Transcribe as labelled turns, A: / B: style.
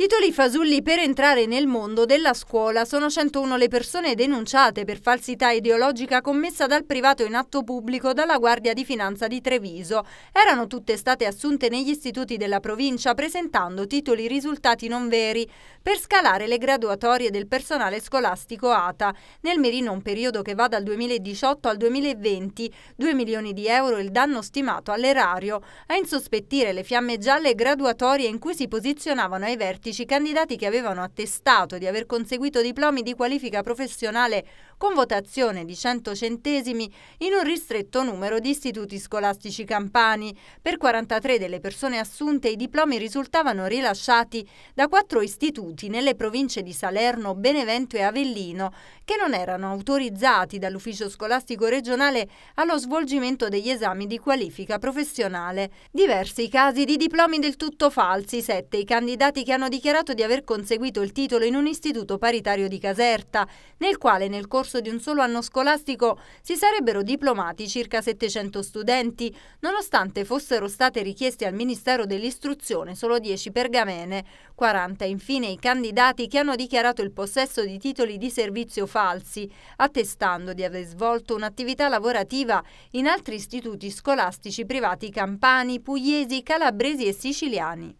A: Titoli fasulli per entrare nel mondo della scuola. Sono 101 le persone denunciate per falsità ideologica commessa dal privato in atto pubblico dalla Guardia di Finanza di Treviso. Erano tutte state assunte negli istituti della provincia presentando titoli risultati non veri per scalare le graduatorie del personale scolastico ATA. Nel mirino un periodo che va dal 2018 al 2020, 2 milioni di euro il danno stimato all'erario. A insospettire le fiamme gialle graduatorie in cui si posizionavano ai vertici tecnici candidati che avevano attestato di aver conseguito diplomi di qualifica professionale con votazione di 100 centesimi in un ristretto numero di istituti scolastici campani. Per 43 delle persone assunte i diplomi risultavano rilasciati da quattro istituti nelle province di Salerno, Benevento e Avellino, che non erano autorizzati dall'ufficio scolastico regionale allo svolgimento degli esami di qualifica professionale. Diversi casi di diplomi del tutto falsi, sette i candidati che hanno dichiarato di aver conseguito il titolo in un istituto paritario di Caserta, nel quale nel corso di un solo anno scolastico si sarebbero diplomati circa 700 studenti, nonostante fossero state richieste al Ministero dell'Istruzione solo 10 pergamene, 40 infine i candidati che hanno dichiarato il possesso di titoli di servizio falsi, attestando di aver svolto un'attività lavorativa in altri istituti scolastici privati campani, pugliesi, calabresi e siciliani.